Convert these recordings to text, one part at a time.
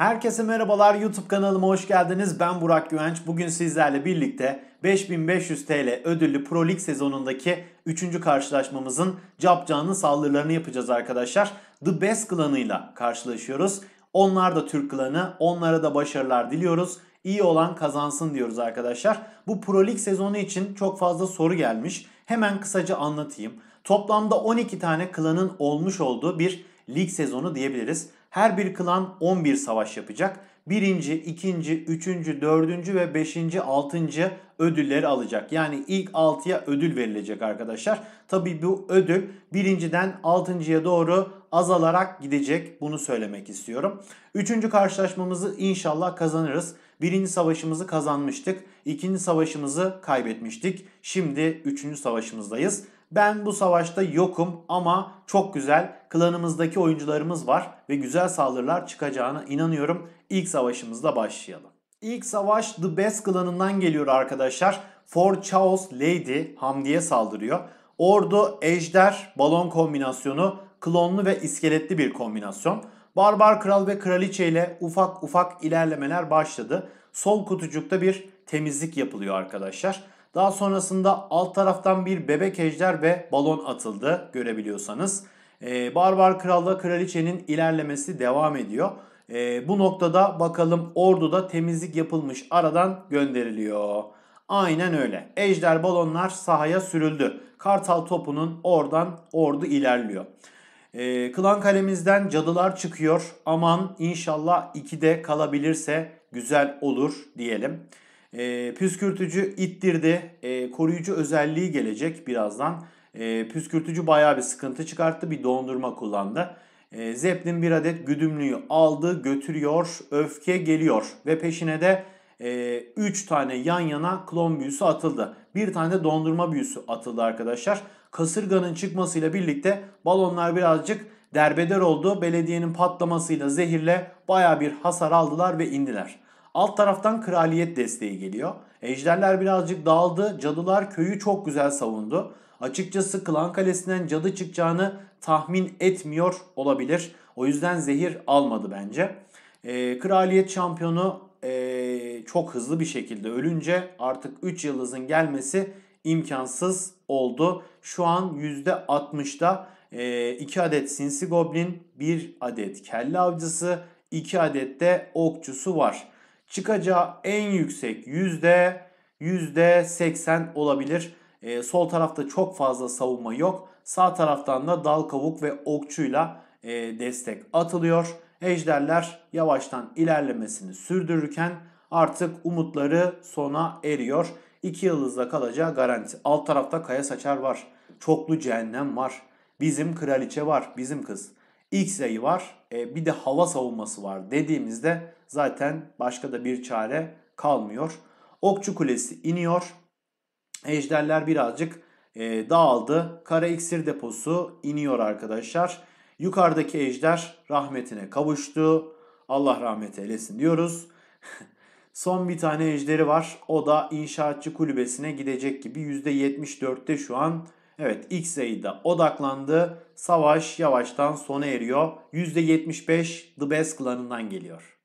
Herkese merhabalar YouTube kanalıma hoş geldiniz. Ben Burak Güvenç. Bugün sizlerle birlikte 5500 TL ödüllü Pro League sezonundaki 3. karşılaşmamızın capcanlı saldırılarını yapacağız arkadaşlar. The Best klanıyla karşılaşıyoruz. Onlar da Türk klanı. Onlara da başarılar diliyoruz. İyi olan kazansın diyoruz arkadaşlar. Bu Pro League sezonu için çok fazla soru gelmiş. Hemen kısaca anlatayım. Toplamda 12 tane klanın olmuş olduğu bir lig sezonu diyebiliriz. Her bir klan 11 savaş yapacak. Birinci, ikinci, üçüncü, dördüncü ve beşinci, altıncı ödülleri alacak. Yani ilk altıya ödül verilecek arkadaşlar. Tabi bu ödül birinciden altıncıya doğru azalarak gidecek. Bunu söylemek istiyorum. Üçüncü karşılaşmamızı inşallah kazanırız. Birinci savaşımızı kazanmıştık. ikinci savaşımızı kaybetmiştik. Şimdi üçüncü savaşımızdayız. Ben bu savaşta yokum ama çok güzel klanımızdaki oyuncularımız var ve güzel saldırılar çıkacağına inanıyorum. İlk savaşımızla başlayalım. İlk savaş The Best klanından geliyor arkadaşlar. For Chaos Lady Hamdi'ye saldırıyor. Ordu, ejder, balon kombinasyonu, klonlu ve iskeletli bir kombinasyon. Barbar kral ve kraliçe ile ufak ufak ilerlemeler başladı. Sol kutucukta bir temizlik yapılıyor arkadaşlar. Daha sonrasında alt taraftan bir bebek ejder ve balon atıldı görebiliyorsanız. Ee, Barbar Kral'la kraliçenin ilerlemesi devam ediyor. Ee, bu noktada bakalım orduda temizlik yapılmış aradan gönderiliyor. Aynen öyle. Ejder balonlar sahaya sürüldü. Kartal topunun oradan ordu ilerliyor. Ee, klan kalemizden cadılar çıkıyor. Aman inşallah 2'de kalabilirse güzel olur diyelim. E, püskürtücü ittirdi. E, koruyucu özelliği gelecek birazdan. E, püskürtücü bayağı bir sıkıntı çıkarttı. Bir dondurma kullandı. E, Zeppelin bir adet güdümlüyü aldı, götürüyor, öfke geliyor ve peşine de 3 e, tane yan yana klon büyüsü atıldı. Bir tane de dondurma büyüsü atıldı arkadaşlar. Kasırganın çıkmasıyla birlikte balonlar birazcık derbeder oldu. Belediyenin patlamasıyla zehirle baya bir hasar aldılar ve indiler. Alt taraftan kraliyet desteği geliyor. Ejderler birazcık dağıldı. Cadılar köyü çok güzel savundu. Açıkçası Klan Kalesi'nden cadı çıkacağını tahmin etmiyor olabilir. O yüzden zehir almadı bence. E, kraliyet şampiyonu e, çok hızlı bir şekilde ölünce artık 3 yıldızın gelmesi imkansız oldu. Şu an %60'da 2 ee, adet sinsi goblin, 1 adet kelle avcısı, 2 adet de okçusu var çıkacağı en yüksek yüzde yüzde %80 olabilir. E, sol tarafta çok fazla savunma yok. Sağ taraftan da dal kavuk ve okçuyla e, destek atılıyor. Ejderler yavaştan ilerlemesini sürdürürken artık umutları sona eriyor. İki yıldızla kalacağı garanti. Alt tarafta kaya saçar var. Çoklu cehennem var. Bizim kraliçe var. Bizim kız. X yayı var. E, bir de hava savunması var dediğimizde zaten başka da bir çare kalmıyor. Okçu Kulesi iniyor. Ejderler birazcık e, dağıldı. Kara iksir deposu iniyor arkadaşlar. Yukarıdaki ejder rahmetine kavuştu. Allah rahmet eylesin diyoruz. Son bir tane ejderi var. O da inşaatçı kulübesine gidecek gibi %74'te şu an. Evet X sayıda odaklandı. Savaş yavaştan sona eriyor. %75 The Best klanından geliyor.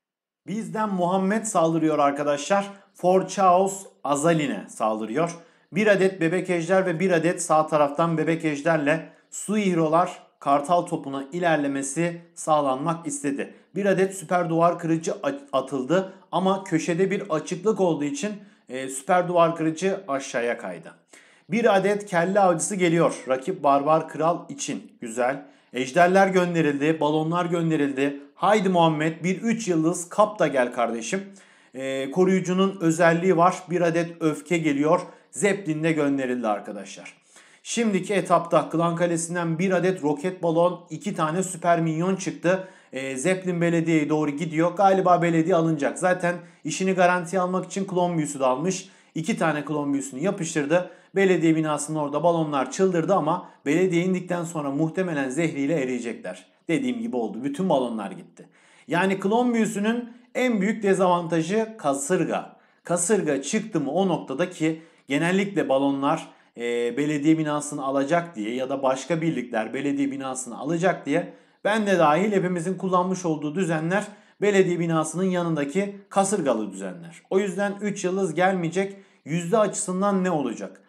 Bizden Muhammed saldırıyor arkadaşlar. For Chaos Azaline saldırıyor. Bir adet bebek ejder ve bir adet sağ taraftan bebek ejderle Suihrolar kartal topuna ilerlemesi sağlanmak istedi. Bir adet süper duvar kırıcı atıldı ama köşede bir açıklık olduğu için e, süper duvar kırıcı aşağıya kaydı. Bir adet kelle avcısı geliyor rakip barbar kral için. Güzel. Ejderler gönderildi, balonlar gönderildi. Haydi Muhammed bir 3 yıldız kap da gel kardeşim. Ee, koruyucunun özelliği var. Bir adet öfke geliyor. Zeppelin de gönderildi arkadaşlar. Şimdiki etapta Klan Kalesi'nden bir adet roket balon, iki tane süper minyon çıktı. E, Zeppelin belediyeye doğru gidiyor. Galiba belediye alınacak. Zaten işini garantiye almak için klon da almış iki tane klon büyüsünü yapıştırdı. Belediye binasının orada balonlar çıldırdı ama belediye indikten sonra muhtemelen zehriyle eriyecekler. Dediğim gibi oldu. Bütün balonlar gitti. Yani klon büyüsünün en büyük dezavantajı kasırga. Kasırga çıktı mı o noktada ki genellikle balonlar e, belediye binasını alacak diye ya da başka birlikler belediye binasını alacak diye ben de dahil hepimizin kullanmış olduğu düzenler belediye binasının yanındaki kasırgalı düzenler. O yüzden 3 yıldız gelmeyecek Yüzde açısından ne olacak?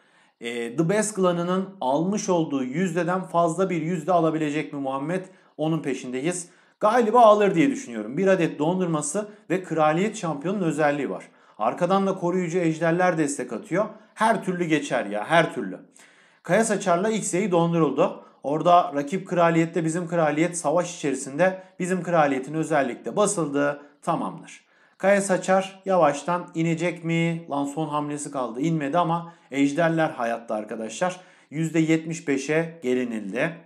E, The Best Clan'ının almış olduğu yüzdeden fazla bir yüzde alabilecek mi Muhammed? Onun peşindeyiz. Galiba alır diye düşünüyorum. Bir adet dondurması ve kraliyet şampiyonun özelliği var. Arkadan da koruyucu ejderler destek atıyor. Her türlü geçer ya her türlü. Kaya Saçar'la X'e'yi donduruldu. Orada rakip kraliyette bizim kraliyet savaş içerisinde bizim kraliyetin özellikle basıldığı tamamdır. Kaya Saçar yavaştan inecek mi? Lan son hamlesi kaldı. İnmedi ama ejderler hayatta arkadaşlar. %75'e gelinildi.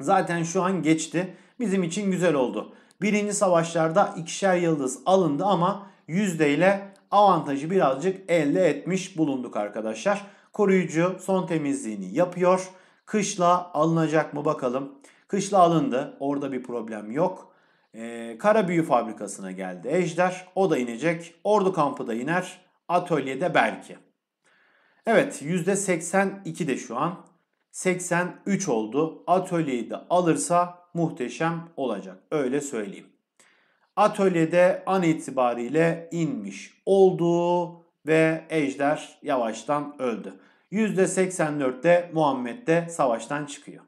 Zaten şu an geçti. Bizim için güzel oldu. Birinci savaşlarda ikişer yıldız alındı ama yüzde ile avantajı birazcık elde etmiş bulunduk arkadaşlar. Koruyucu son temizliğini yapıyor. Kışla alınacak mı bakalım. Kışla alındı. Orada bir problem yok. E, Büyü fabrikasına geldi Ejder. O da inecek. Ordu kampı da iner. Atölyede belki. Evet %82 de şu an. 83 oldu. Atölyeyi de alırsa muhteşem olacak. Öyle söyleyeyim. Atölyede an itibariyle inmiş oldu ve Ejder yavaştan öldü. %84'te Muhammed de savaştan çıkıyor.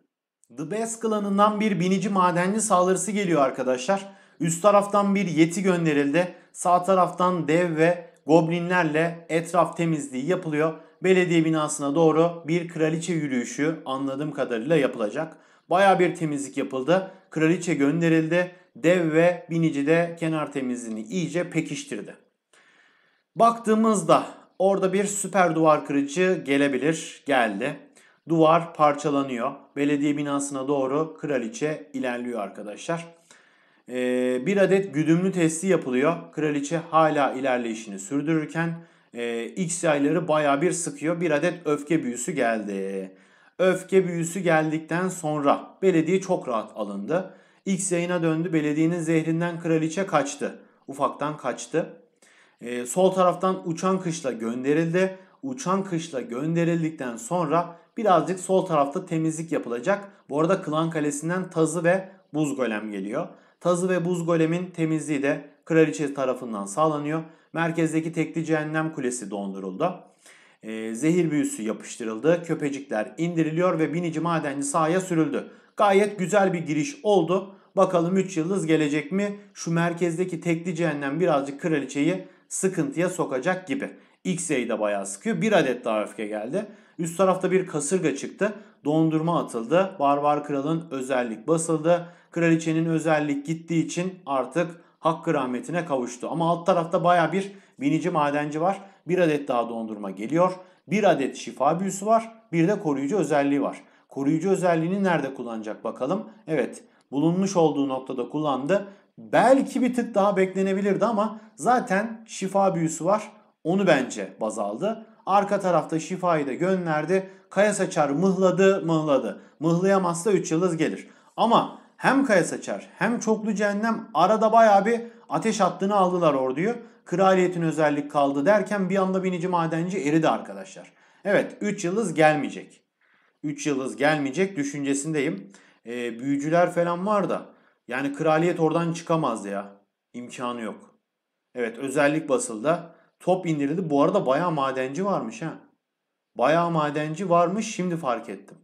The Best klanından bir binici madenci saldırısı geliyor arkadaşlar. Üst taraftan bir yeti gönderildi. Sağ taraftan dev ve goblinlerle etraf temizliği yapılıyor. Belediye binasına doğru bir kraliçe yürüyüşü anladığım kadarıyla yapılacak. Baya bir temizlik yapıldı. Kraliçe gönderildi. Dev ve binici de kenar temizliğini iyice pekiştirdi. Baktığımızda orada bir süper duvar kırıcı gelebilir. Geldi. Duvar parçalanıyor. Belediye binasına doğru kraliçe ilerliyor arkadaşlar. Ee, bir adet güdümlü testi yapılıyor. Kraliçe hala ilerleyişini sürdürürken e, X yayları baya bir sıkıyor. Bir adet öfke büyüsü geldi. Öfke büyüsü geldikten sonra belediye çok rahat alındı. X yayına döndü. Belediyenin zehrinden kraliçe kaçtı. Ufaktan kaçtı. Ee, sol taraftan uçan kışla gönderildi uçan kışla gönderildikten sonra birazcık sol tarafta temizlik yapılacak. Bu arada Klan Kalesi'nden Tazı ve Buz Golem geliyor. Tazı ve Buz Golem'in temizliği de kraliçe tarafından sağlanıyor. Merkezdeki tekli cehennem kulesi donduruldu. E, zehir büyüsü yapıştırıldı. Köpecikler indiriliyor ve binici madenci sahaya sürüldü. Gayet güzel bir giriş oldu. Bakalım 3 yıldız gelecek mi? Şu merkezdeki tekli cehennem birazcık kraliçeyi sıkıntıya sokacak gibi. X'e de bayağı sıkıyor. Bir adet daha öfke geldi. Üst tarafta bir kasırga çıktı. Dondurma atıldı. Barbar kralın özellik basıldı. Kraliçenin özellik gittiği için artık hakkı rahmetine kavuştu. Ama alt tarafta baya bir binici madenci var. Bir adet daha dondurma geliyor. Bir adet şifa büyüsü var. Bir de koruyucu özelliği var. Koruyucu özelliğini nerede kullanacak bakalım. Evet bulunmuş olduğu noktada kullandı. Belki bir tık daha beklenebilirdi ama zaten şifa büyüsü var. Onu bence baz aldı. Arka tarafta Şifa'yı da gönderdi. Kaya Saçar mıhladı mıhladı. Mıhlayamazsa 3 yıldız gelir. Ama hem Kaya Saçar hem Çoklu Cehennem arada baya bir ateş attığını aldılar orduyu. Kraliyetin özellik kaldı derken bir anda binici madenci eridi arkadaşlar. Evet 3 yıldız gelmeyecek. 3 yıldız gelmeyecek düşüncesindeyim. E, büyücüler falan var da yani kraliyet oradan çıkamaz ya. İmkanı yok. Evet özellik basıldı. Top indirildi. Bu arada bayağı madenci varmış ha. Bayağı madenci varmış şimdi fark ettim.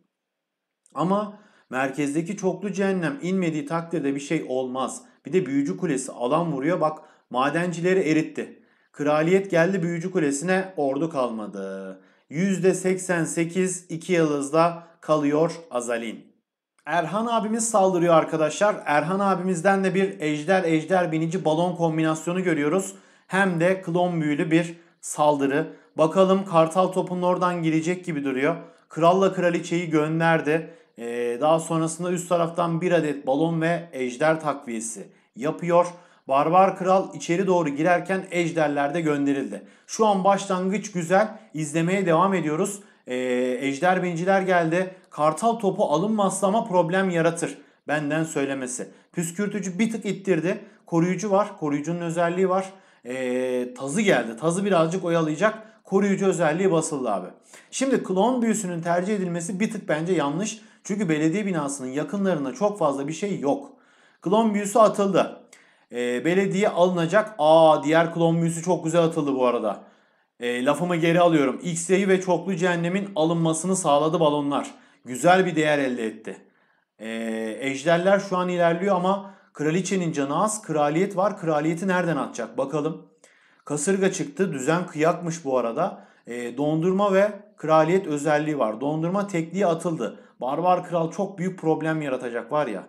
Ama merkezdeki çoklu cehennem inmediği takdirde bir şey olmaz. Bir de büyücü kulesi alan vuruyor. Bak madencileri eritti. Kraliyet geldi büyücü kulesine ordu kalmadı. %88 iki yıldızda kalıyor Azalin. Erhan abimiz saldırıyor arkadaşlar. Erhan abimizden de bir ejder ejder binici balon kombinasyonu görüyoruz hem de klon büyülü bir saldırı. Bakalım Kartal topunun oradan girecek gibi duruyor. Kralla kraliçeyi gönderdi. Ee, daha sonrasında üst taraftan bir adet balon ve ejder takviyesi yapıyor. Barbar Kral içeri doğru girerken ejderler de gönderildi. Şu an başlangıç güzel. İzlemeye devam ediyoruz. Ee, ejder binciler geldi. Kartal topu alınmazsa ama problem yaratır. Benden söylemesi. Püskürtücü bir tık ittirdi. Koruyucu var. Koruyucunun özelliği var ee, Taz'ı geldi. Taz'ı birazcık oyalayacak koruyucu özelliği basıldı abi. Şimdi klon büyüsünün tercih edilmesi bir tık bence yanlış. Çünkü belediye binasının yakınlarında çok fazla bir şey yok. Klon büyüsü atıldı. E, belediye alınacak. Aa diğer klon büyüsü çok güzel atıldı bu arada. E, lafımı geri alıyorum. X'yi ve çoklu cehennemin alınmasını sağladı balonlar. Güzel bir değer elde etti. E, ejderler şu an ilerliyor ama Kraliçenin canı az, kraliyet var. Kraliyeti nereden atacak bakalım. Kasırga çıktı. Düzen kıyakmış bu arada. E, dondurma ve kraliyet özelliği var. Dondurma tekliği atıldı. Barbar kral çok büyük problem yaratacak var ya.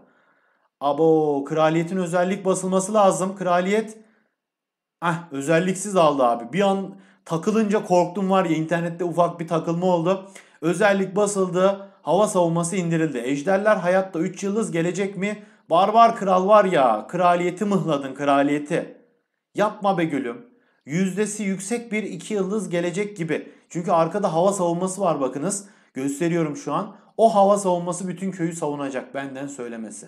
Abo kraliyetin özellik basılması lazım. Kraliyet ah özelliksiz aldı abi. Bir an takılınca korktum var ya internette ufak bir takılma oldu. Özellik basıldı. Hava savunması indirildi. Ejderler hayatta 3 yıldız gelecek mi? Barbar kral var ya kraliyeti mıhladın kraliyeti. Yapma be gülüm. Yüzdesi yüksek bir iki yıldız gelecek gibi. Çünkü arkada hava savunması var bakınız. Gösteriyorum şu an. O hava savunması bütün köyü savunacak benden söylemesi.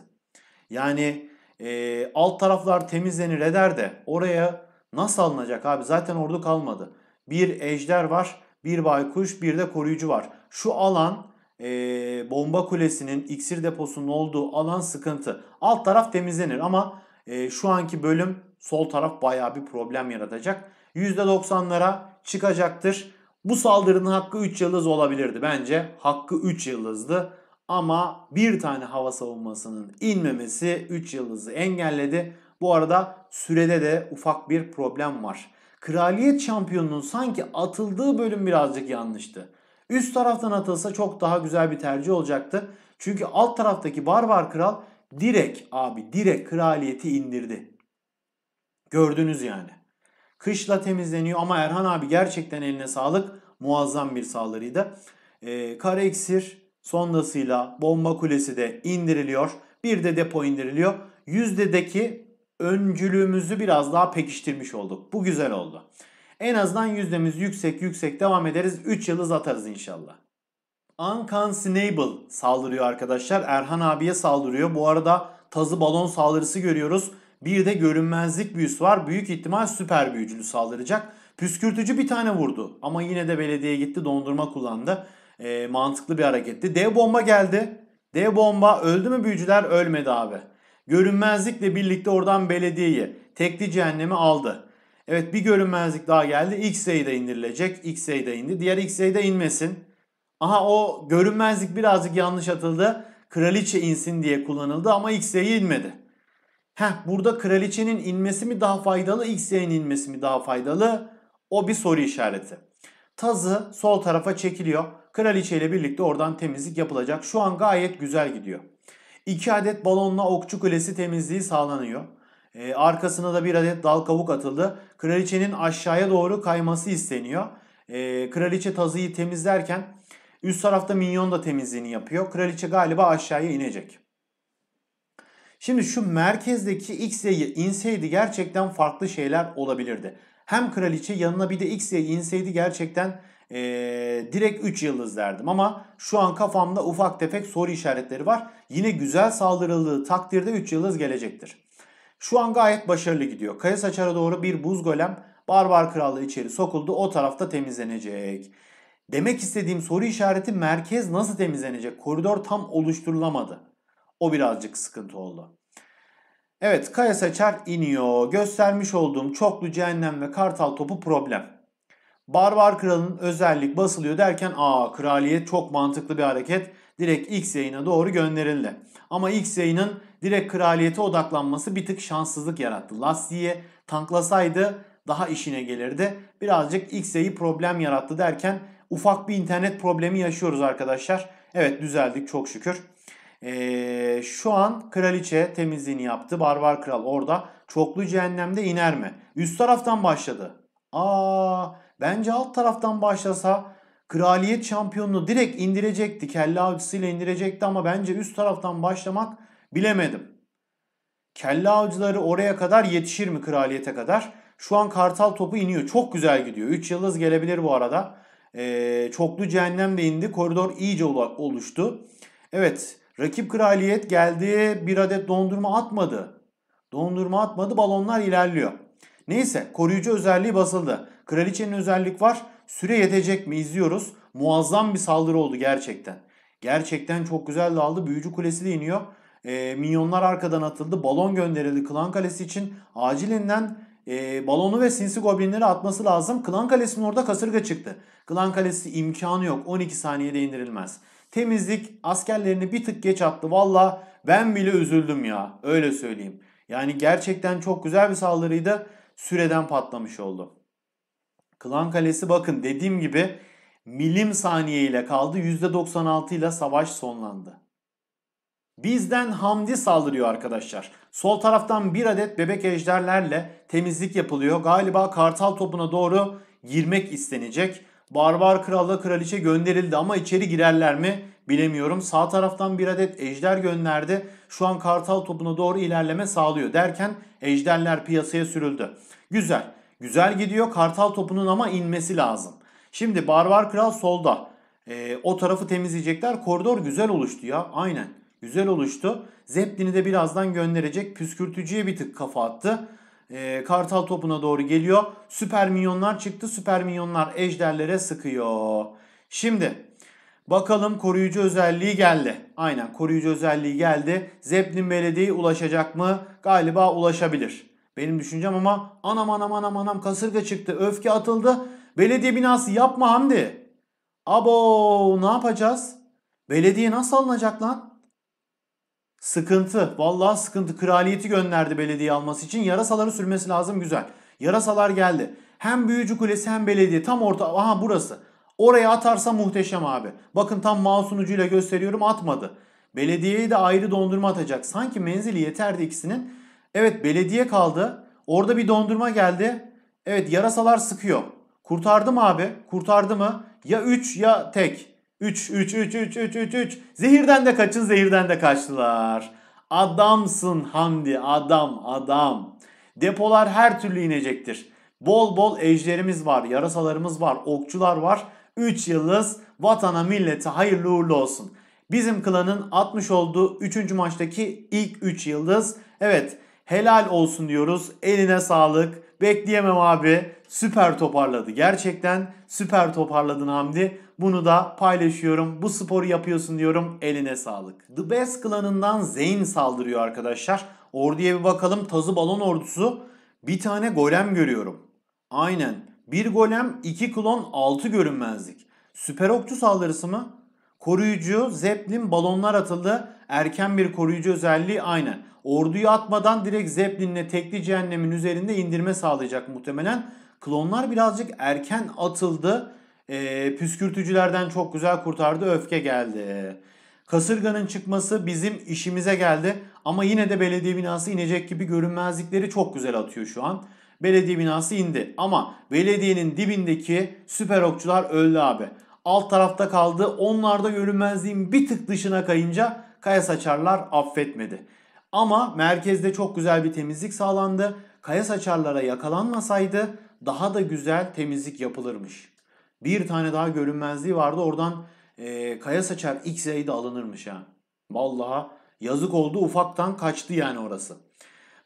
Yani e, alt taraflar temizlenir eder de oraya nasıl alınacak abi? Zaten ordu kalmadı. Bir ejder var, bir baykuş, bir de koruyucu var. Şu alan e, bomba kulesinin iksir deposunun olduğu alan sıkıntı. Alt taraf temizlenir ama e, şu anki bölüm sol taraf baya bir problem yaratacak. %90'lara çıkacaktır. Bu saldırının hakkı 3 yıldız olabilirdi bence. Hakkı 3 yıldızdı. Ama bir tane hava savunmasının inmemesi 3 yıldızı engelledi. Bu arada sürede de ufak bir problem var. Kraliyet şampiyonunun sanki atıldığı bölüm birazcık yanlıştı. Üst taraftan atılsa çok daha güzel bir tercih olacaktı. Çünkü alt taraftaki barbar kral direkt abi direkt kraliyeti indirdi. Gördünüz yani. Kışla temizleniyor ama Erhan abi gerçekten eline sağlık. Muazzam bir saldırıydı. Ee, kara iksir sondasıyla bomba kulesi de indiriliyor. Bir de depo indiriliyor. Yüzdedeki öncülüğümüzü biraz daha pekiştirmiş olduk. Bu güzel oldu. En azından yüzdemiz yüksek yüksek devam ederiz. 3 yıldız atarız inşallah. Unconceivable saldırıyor arkadaşlar. Erhan abiye saldırıyor. Bu arada tazı balon saldırısı görüyoruz. Bir de görünmezlik büyüsü var. Büyük ihtimal süper büyücülü saldıracak. Püskürtücü bir tane vurdu. Ama yine de belediye gitti dondurma kullandı. E, mantıklı bir hareketti. Dev bomba geldi. Dev bomba öldü mü büyücüler? Ölmedi abi. Görünmezlikle birlikte oradan belediyeyi tekli cehennemi aldı. Evet bir görünmezlik daha geldi. X da indirilecek. X da indi. Diğer X da inmesin. Aha o görünmezlik birazcık yanlış atıldı. Kraliçe insin diye kullanıldı ama X XA'yı inmedi. Heh burada kraliçenin inmesi mi daha faydalı X sayının inmesi mi daha faydalı? O bir soru işareti. Tazı sol tarafa çekiliyor. Kraliçe ile birlikte oradan temizlik yapılacak. Şu an gayet güzel gidiyor. 2 adet balonla okçu kulesi temizliği sağlanıyor. E, arkasına da bir adet dal kavuk atıldı. Kraliçenin aşağıya doğru kayması isteniyor. E, kraliçe tazıyı temizlerken üst tarafta minyon da temizliğini yapıyor. Kraliçe galiba aşağıya inecek. Şimdi şu merkezdeki X'ye inseydi gerçekten farklı şeyler olabilirdi. Hem kraliçe yanına bir de X'ye inseydi gerçekten ee, direkt 3 yıldız derdim. Ama şu an kafamda ufak tefek soru işaretleri var. Yine güzel saldırıldığı takdirde 3 yıldız gelecektir. Şu an gayet başarılı gidiyor. Kaya saçara doğru bir buz golem Barbar Krallığı içeri sokuldu. O tarafta temizlenecek. Demek istediğim soru işareti merkez nasıl temizlenecek? Koridor tam oluşturulamadı. O birazcık sıkıntı oldu. Evet Kaya Saçar iniyor. Göstermiş olduğum çoklu cehennem ve kartal topu problem. Barbar kralın özellik basılıyor derken aa kraliyet çok mantıklı bir hareket direkt X yayına doğru gönderildi. Ama X yayının direkt kraliyete odaklanması bir tık şanssızlık yarattı. Lassie'ye tanklasaydı daha işine gelirdi. Birazcık X yayı problem yarattı derken ufak bir internet problemi yaşıyoruz arkadaşlar. Evet düzeldik çok şükür. Ee, şu an kraliçe temizliğini yaptı. Barbar kral orada. Çoklu cehennemde iner mi? Üst taraftan başladı. Aa, bence alt taraftan başlasa kraliyet şampiyonunu direkt indirecekti. Kelle avcısıyla indirecekti ama bence üst taraftan başlamak bilemedim. Kelle avcıları oraya kadar yetişir mi kraliyete kadar? Şu an kartal topu iniyor. Çok güzel gidiyor. 3 yıldız gelebilir bu arada. Ee, çoklu cehennem de indi. Koridor iyice oluştu. Evet rakip kraliyet geldi. Bir adet dondurma atmadı. Dondurma atmadı. Balonlar ilerliyor. Neyse koruyucu özelliği basıldı. Kraliçenin özellik var. Süre yetecek mi izliyoruz. Muazzam bir saldırı oldu gerçekten. Gerçekten çok güzel dağıldı. Büyücü Kulesi de iniyor. E, ee, minyonlar arkadan atıldı. Balon gönderildi Klan Kalesi için. Acilinden e, balonu ve sinsi goblinleri atması lazım. Klan Kalesi'nin orada kasırga çıktı. Klan Kalesi imkanı yok. 12 saniyede indirilmez. Temizlik askerlerini bir tık geç attı. Valla ben bile üzüldüm ya. Öyle söyleyeyim. Yani gerçekten çok güzel bir saldırıydı. Süreden patlamış oldu. Klan Kalesi bakın dediğim gibi milim saniye ile kaldı. %96 ile savaş sonlandı. Bizden Hamdi saldırıyor arkadaşlar. Sol taraftan bir adet bebek ejderlerle temizlik yapılıyor. Galiba kartal topuna doğru girmek istenecek. Barbar kralla kraliçe gönderildi ama içeri girerler mi bilemiyorum. Sağ taraftan bir adet ejder gönderdi. Şu an kartal topuna doğru ilerleme sağlıyor derken ejderler piyasaya sürüldü. Güzel. Güzel gidiyor. Kartal topunun ama inmesi lazım. Şimdi Barbar Kral solda. E, o tarafı temizleyecekler. Koridor güzel oluştu ya. Aynen. Güzel oluştu. Zeppelin'i de birazdan gönderecek. Püskürtücüye bir tık kafa attı. E, Kartal topuna doğru geliyor. Süper minyonlar çıktı. Süper minyonlar ejderlere sıkıyor. Şimdi bakalım koruyucu özelliği geldi. Aynen koruyucu özelliği geldi. Zeppelin Belediye ulaşacak mı? Galiba ulaşabilir. Benim düşüncem ama anam anam anam anam kasırga çıktı. Öfke atıldı. Belediye binası yapma Hamdi. Abo ne yapacağız? Belediye nasıl alınacak lan? Sıkıntı. Vallahi sıkıntı. Kraliyeti gönderdi belediye alması için. Yarasaları sürmesi lazım güzel. Yarasalar geldi. Hem büyücü kulesi hem belediye. Tam orta. Aha burası. Oraya atarsa muhteşem abi. Bakın tam mouse'un ucuyla gösteriyorum atmadı. belediyeyi de ayrı dondurma atacak. Sanki menzili yeterdi ikisinin. Evet belediye kaldı. Orada bir dondurma geldi. Evet yarasalar sıkıyor. Kurtardım abi. Kurtardı mı? Ya 3 ya tek. 3 3 3 3 3 3 3. Zehirden de kaçın, zehirden de kaçtılar. Adamsın Hamdi, adam, adam. Depolar her türlü inecektir. Bol bol ejderimiz var, yarasalarımız var, okçular var. 3 yıldız vatana millete hayırlı uğurlu olsun. Bizim klanın atmış olduğu 3. maçtaki ilk 3 yıldız. Evet helal olsun diyoruz. Eline sağlık. Bekleyemem abi. Süper toparladı. Gerçekten süper toparladın Hamdi. Bunu da paylaşıyorum. Bu sporu yapıyorsun diyorum. Eline sağlık. The Best klanından Zeyn saldırıyor arkadaşlar. Orduya bir bakalım. Tazı balon ordusu. Bir tane golem görüyorum. Aynen. Bir golem, iki klon, altı görünmezlik. Süper okçu saldırısı mı? Koruyucu, zeplin, balonlar atıldı erken bir koruyucu özelliği aynen. Orduyu atmadan direkt Zeppelin'le tekli cehennemin üzerinde indirme sağlayacak muhtemelen. Klonlar birazcık erken atıldı. E, püskürtücülerden çok güzel kurtardı. Öfke geldi. Kasırganın çıkması bizim işimize geldi. Ama yine de belediye binası inecek gibi görünmezlikleri çok güzel atıyor şu an. Belediye binası indi. Ama belediyenin dibindeki süper okçular öldü abi. Alt tarafta kaldı. Onlar da görünmezliğin bir tık dışına kayınca Kaya Saçarlar affetmedi. Ama merkezde çok güzel bir temizlik sağlandı. Kaya Saçarlara yakalanmasaydı daha da güzel temizlik yapılırmış. Bir tane daha görünmezliği vardı. Oradan e, Kaya Saçar X'e de alınırmış ha. Vallahi yazık oldu ufaktan kaçtı yani orası.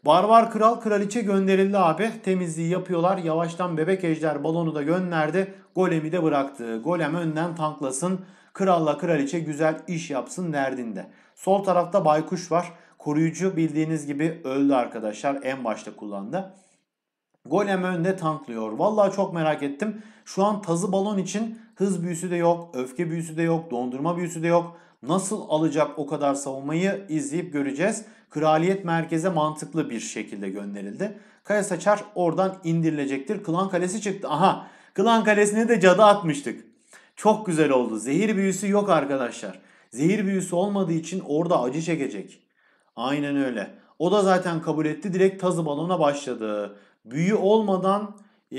Barbar kral kraliçe gönderildi abi. Temizliği yapıyorlar. Yavaştan bebek ejder balonu da gönderdi. Golem'i de bıraktı. Golem önden tanklasın. Kralla kraliçe güzel iş yapsın derdinde. Sol tarafta Baykuş var. Koruyucu bildiğiniz gibi öldü arkadaşlar. En başta kullandı. Golem önde tanklıyor. Vallahi çok merak ettim. Şu an tazı balon için hız büyüsü de yok, öfke büyüsü de yok, dondurma büyüsü de yok. Nasıl alacak o kadar savunmayı izleyip göreceğiz. Kraliyet merkeze mantıklı bir şekilde gönderildi. Kaya Saçar oradan indirilecektir. Klan Kalesi çıktı. Aha Klan Kalesi'ne de cadı atmıştık. Çok güzel oldu. Zehir büyüsü yok arkadaşlar. Zehir büyüsü olmadığı için orada acı çekecek. Aynen öyle. O da zaten kabul etti. Direkt tazı balona başladı. Büyü olmadan e,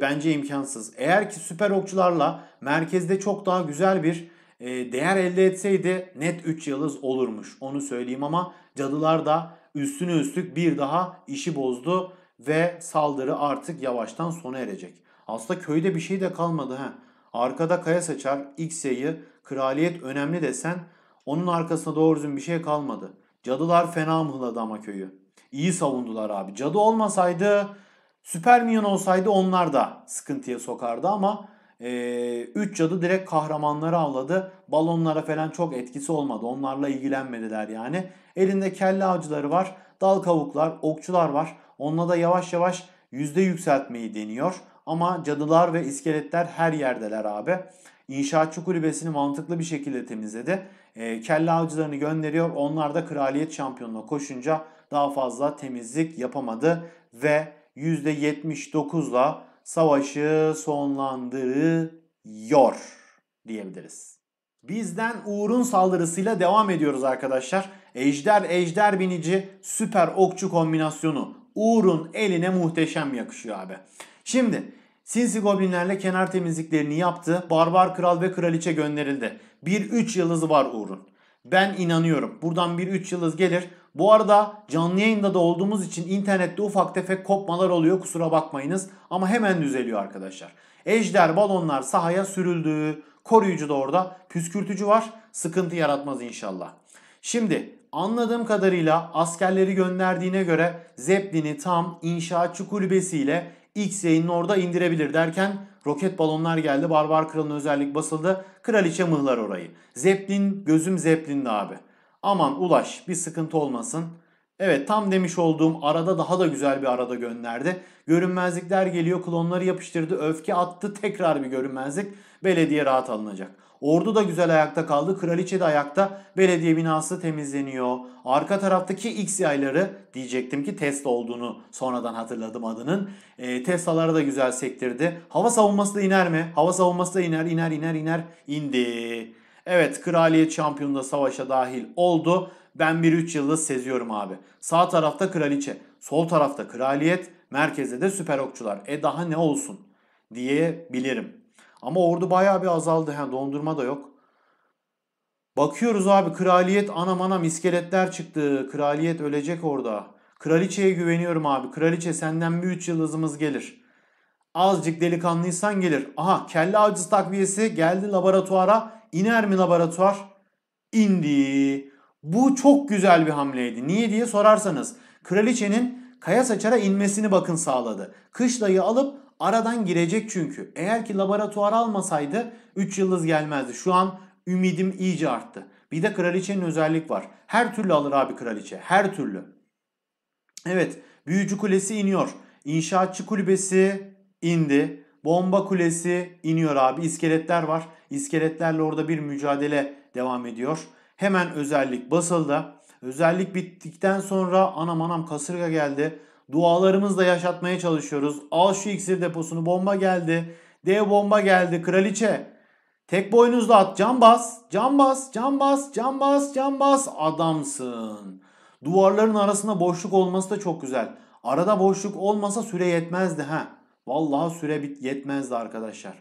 bence imkansız. Eğer ki süper okçularla merkezde çok daha güzel bir e, değer elde etseydi net 3 yıldız olurmuş. Onu söyleyeyim ama cadılar da üstüne üstlük bir daha işi bozdu ve saldırı artık yavaştan sona erecek. Aslında köyde bir şey de kalmadı ha. Arkada kaya saçar, X sayı, kraliyet önemli desen onun arkasında doğru düzgün bir şey kalmadı. Cadılar fena mıhladı ama köyü. İyi savundular abi. Cadı olmasaydı Süper Minyon olsaydı onlar da sıkıntıya sokardı ama 3 e, cadı direkt kahramanları avladı. Balonlara falan çok etkisi olmadı. Onlarla ilgilenmediler yani. Elinde kelle avcıları var. Dal kavuklar, okçular var. Onunla da yavaş yavaş yüzde yükseltmeyi deniyor. Ama cadılar ve iskeletler her yerdeler abi. İnşaatçı kulübesini mantıklı bir şekilde temizledi. E, kelle avcılarını gönderiyor. Onlar da kraliyet şampiyonuna koşunca daha fazla temizlik yapamadı. Ve %79'la savaşı sonlandırıyor diyebiliriz. Bizden Uğur'un saldırısıyla devam ediyoruz arkadaşlar. Ejder ejder binici süper okçu kombinasyonu Uğur'un eline muhteşem yakışıyor abi. Şimdi sinsi goblinlerle kenar temizliklerini yaptı. Barbar kral ve kraliçe gönderildi. Bir 3 yıldızı var Uğur'un. Ben inanıyorum. Buradan bir 3 yıldız gelir. Bu arada canlı yayında da olduğumuz için internette ufak tefek kopmalar oluyor kusura bakmayınız. Ama hemen düzeliyor arkadaşlar. Ejder balonlar sahaya sürüldü. Koruyucu da orada. Püskürtücü var. Sıkıntı yaratmaz inşallah. Şimdi anladığım kadarıyla askerleri gönderdiğine göre Zeppelin'i tam inşaatçı kulübesiyle X yayınını orada indirebilir derken roket balonlar geldi. Barbar Kral'ın özellik basıldı. Kraliçe mıhlar orayı. Zeplin gözüm Zeplin'di abi. Aman ulaş bir sıkıntı olmasın. Evet tam demiş olduğum arada daha da güzel bir arada gönderdi. Görünmezlikler geliyor klonları yapıştırdı öfke attı tekrar bir görünmezlik belediye rahat alınacak. Ordu da güzel ayakta kaldı. Kraliçe de ayakta. Belediye binası temizleniyor. Arka taraftaki X yayları diyecektim ki test olduğunu sonradan hatırladım adının. E, Tesla'ları da güzel sektirdi. Hava savunması da iner mi? Hava savunması da iner, iner, iner, iner. indi. Evet kraliyet şampiyonu da savaşa dahil oldu. Ben bir 3 yıldız seziyorum abi. Sağ tarafta kraliçe, sol tarafta kraliyet, merkezde de süper okçular. E daha ne olsun diyebilirim. Ama ordu bayağı bir azaldı. Yani dondurma da yok. Bakıyoruz abi kraliyet ana mana miskeletler çıktı. Kraliyet ölecek orada. Kraliçeye güveniyorum abi. Kraliçe senden bir 3 yıldızımız gelir. Azıcık delikanlıysan gelir. Aha kelle avcısı takviyesi geldi laboratuvara. İner mi laboratuvar? İndi. Bu çok güzel bir hamleydi. Niye diye sorarsanız. Kraliçenin kaya saçara inmesini bakın sağladı. Kışlayı alıp Aradan girecek çünkü. Eğer ki laboratuvar almasaydı 3 yıldız gelmezdi. Şu an ümidim iyice arttı. Bir de kraliçenin özellik var. Her türlü alır abi kraliçe. Her türlü. Evet. Büyücü kulesi iniyor. İnşaatçı kulübesi indi. Bomba kulesi iniyor abi. İskeletler var. İskeletlerle orada bir mücadele devam ediyor. Hemen özellik basıldı. Özellik bittikten sonra anam anam kasırga geldi. Dualarımızla yaşatmaya çalışıyoruz. Al şu iksir deposunu bomba geldi. Dev bomba geldi kraliçe. Tek boynuzla at can bas. Can bas, can bas, can bas, can bas. Adamsın. Duvarların arasında boşluk olması da çok güzel. Arada boşluk olmasa süre yetmezdi ha. Vallahi süre bit yetmezdi arkadaşlar.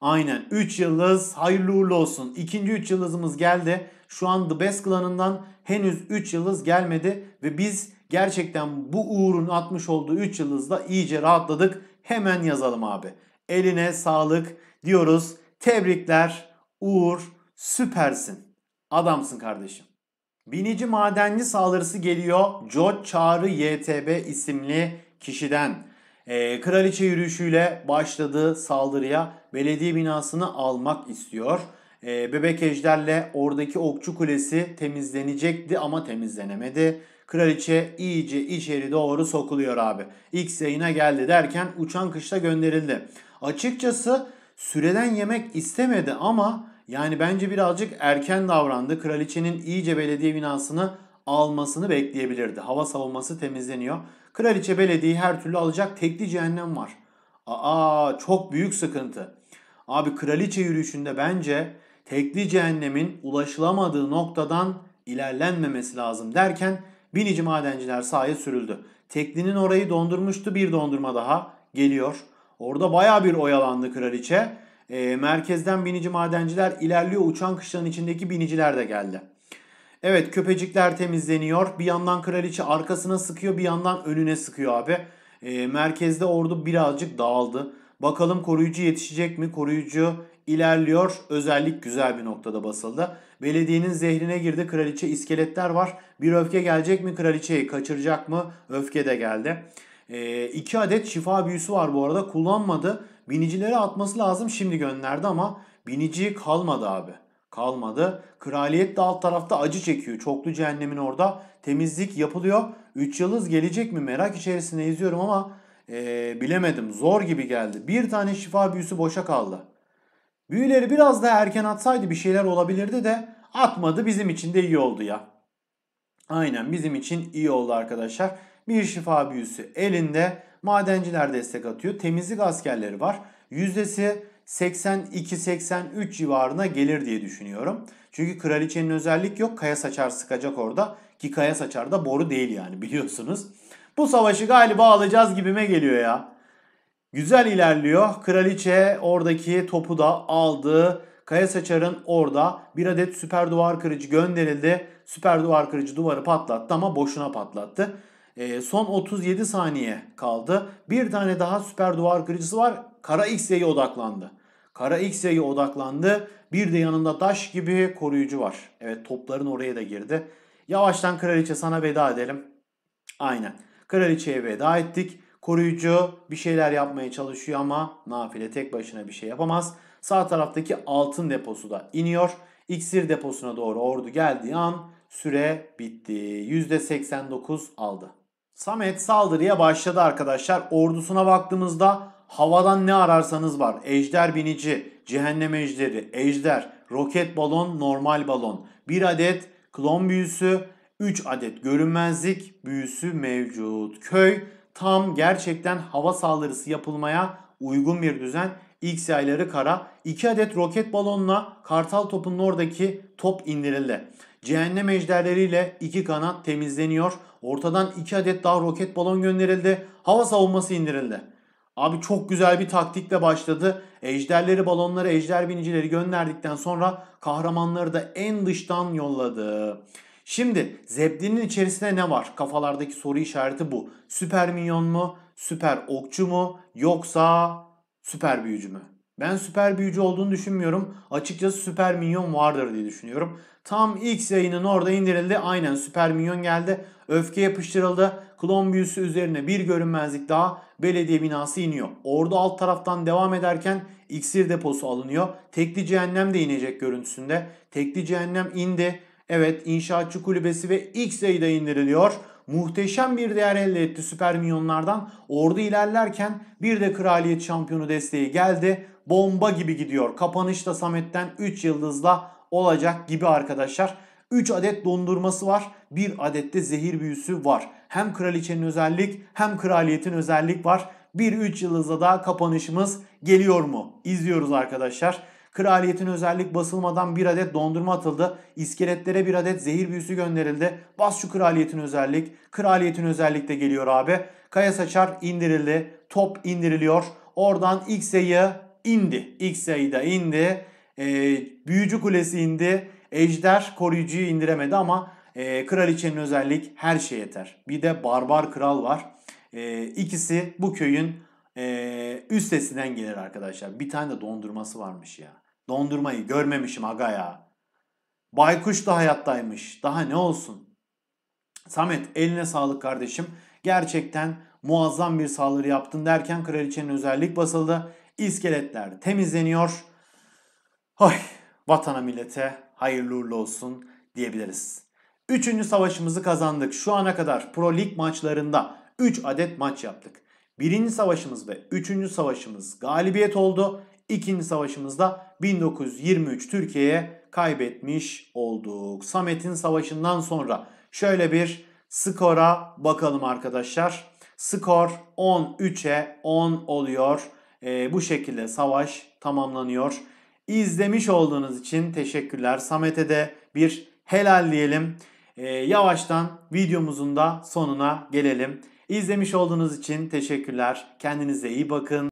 Aynen 3 yıldız hayırlı uğurlu olsun. İkinci 3 yıldızımız geldi. Şu an The Best Clan'ından henüz 3 yıldız gelmedi ve biz Gerçekten bu Uğur'un atmış olduğu 3 yıldızla iyice rahatladık. Hemen yazalım abi. Eline sağlık diyoruz. Tebrikler Uğur süpersin. Adamsın kardeşim. Binici madenci saldırısı geliyor. Jot Çağrı YTB isimli kişiden. E, kraliçe yürüyüşüyle başladığı saldırıya belediye binasını almak istiyor. E, Bebek Ejder'le oradaki okçu kulesi temizlenecekti ama temizlenemedi. Kraliçe iyice içeri doğru sokuluyor abi. X yayına geldi derken uçan kışla gönderildi. Açıkçası süreden yemek istemedi ama yani bence birazcık erken davrandı. Kraliçenin iyice belediye binasını almasını bekleyebilirdi. Hava savunması temizleniyor. Kraliçe belediyeyi her türlü alacak tekli cehennem var. Aa çok büyük sıkıntı. Abi kraliçe yürüyüşünde bence tekli cehennemin ulaşılamadığı noktadan ilerlenmemesi lazım derken Binici madenciler sahaya sürüldü. Teknenin orayı dondurmuştu bir dondurma daha geliyor. Orada baya bir oyalandı kraliçe. E, merkezden binici madenciler ilerliyor. Uçan kışlanın içindeki biniciler de geldi. Evet köpecikler temizleniyor. Bir yandan kraliçe arkasına sıkıyor bir yandan önüne sıkıyor abi. E, merkezde ordu birazcık dağıldı. Bakalım koruyucu yetişecek mi? Koruyucu ilerliyor. Özellik güzel bir noktada basıldı. Belediyenin zehrine girdi. Kraliçe iskeletler var. Bir öfke gelecek mi kraliçeyi? Kaçıracak mı? Öfke de geldi. 2 e, ee, iki adet şifa büyüsü var bu arada. Kullanmadı. Binicilere atması lazım. Şimdi gönderdi ama binici kalmadı abi. Kalmadı. Kraliyet de alt tarafta acı çekiyor. Çoklu cehennemin orada. Temizlik yapılıyor. Üç yıldız gelecek mi? Merak içerisinde izliyorum ama ee, bilemedim. Zor gibi geldi. Bir tane şifa büyüsü boşa kaldı. Büyüleri biraz daha erken atsaydı bir şeyler olabilirdi de atmadı bizim için de iyi oldu ya. Aynen bizim için iyi oldu arkadaşlar. Bir şifa büyüsü elinde. Madenciler destek atıyor. Temizlik askerleri var. Yüzdesi 82-83 civarına gelir diye düşünüyorum. Çünkü kraliçenin özellik yok. Kaya saçar sıkacak orada. Ki kaya saçar da boru değil yani biliyorsunuz. Bu savaşı galiba alacağız gibime geliyor ya. Güzel ilerliyor. Kraliçe oradaki topu da aldı. Kaya Seçer'in orada bir adet süper duvar kırıcı gönderildi. Süper duvar kırıcı duvarı patlattı ama boşuna patlattı. E, son 37 saniye kaldı. Bir tane daha süper duvar kırıcısı var. Kara X'ye odaklandı. Kara X'ye odaklandı. Bir de yanında taş gibi koruyucu var. Evet topların oraya da girdi. Yavaştan kraliçe sana veda edelim. Aynen. Kraliçeye veda ettik. Koruyucu bir şeyler yapmaya çalışıyor ama nafile tek başına bir şey yapamaz. Sağ taraftaki altın deposu da iniyor. İksir deposuna doğru ordu geldiği an süre bitti. %89 aldı. Samet saldırıya başladı arkadaşlar. Ordusuna baktığımızda havadan ne ararsanız var. Ejder binici, cehennem ejderi, ejder, roket balon, normal balon. Bir adet klon büyüsü, 3 adet görünmezlik büyüsü mevcut. Köy tam gerçekten hava saldırısı yapılmaya uygun bir düzen. İlk sayıları kara. 2 adet roket balonla kartal topunun oradaki top indirildi. Cehennem ejderleriyle iki kanat temizleniyor. Ortadan 2 adet daha roket balon gönderildi. Hava savunması indirildi. Abi çok güzel bir taktikle başladı. Ejderleri balonlara ejder binicileri gönderdikten sonra kahramanları da en dıştan yolladı. Şimdi Zebdi'nin içerisinde ne var? Kafalardaki soru işareti bu. Süper minyon mu? Süper okçu mu? Yoksa süper büyücü mü? Ben süper büyücü olduğunu düşünmüyorum. Açıkçası süper minyon vardır diye düşünüyorum. Tam X yayının orada indirildi. Aynen süper minyon geldi. Öfke yapıştırıldı. Klon büyüsü üzerine bir görünmezlik daha belediye binası iniyor. Ordu alt taraftan devam ederken iksir deposu alınıyor. Tekli cehennem de inecek görüntüsünde. Tekli cehennem indi. Evet inşaatçı kulübesi ve X sayıda indiriliyor. Muhteşem bir değer elde etti Süper Milyonlardan. Ordu ilerlerken bir de kraliyet şampiyonu desteği geldi. Bomba gibi gidiyor. Kapanış da Samet'ten 3 yıldızla olacak gibi arkadaşlar. 3 adet dondurması var. 1 adet de zehir büyüsü var. Hem kraliçenin özellik hem kraliyetin özellik var. Bir 3 yıldızla daha kapanışımız geliyor mu? İzliyoruz arkadaşlar. Kraliyetin özellik basılmadan bir adet dondurma atıldı. İskeletlere bir adet zehir büyüsü gönderildi. Bas şu kraliyetin özellik. Kraliyetin özellik de geliyor abi. Kaya saçar indirildi. Top indiriliyor. Oradan ilk sayı indi. İlk sayı da indi. E, büyücü kulesi indi. Ejder koruyucuyu indiremedi ama e, kraliçenin özellik her şey yeter. Bir de barbar kral var. E, ikisi bu köyün e, üstesinden gelir arkadaşlar. Bir tane de dondurması varmış ya. Dondurmayı görmemişim aga ya. Baykuş da hayattaymış. Daha ne olsun? Samet eline sağlık kardeşim. Gerçekten muazzam bir saldırı yaptın derken kraliçenin özellik basıldı. İskeletler temizleniyor. Ay vatana millete hayırlı uğurlu olsun diyebiliriz. Üçüncü savaşımızı kazandık. Şu ana kadar Pro Lig maçlarında 3 adet maç yaptık. Birinci savaşımız ve üçüncü savaşımız galibiyet oldu. İkinci savaşımızda 1923 Türkiye'ye kaybetmiş olduk. Samet'in savaşından sonra şöyle bir skora bakalım arkadaşlar. Skor 13'e 10 oluyor. E, bu şekilde savaş tamamlanıyor. İzlemiş olduğunuz için teşekkürler. Samet'e de bir helal diyelim. E, yavaştan videomuzun da sonuna gelelim. İzlemiş olduğunuz için teşekkürler. Kendinize iyi bakın.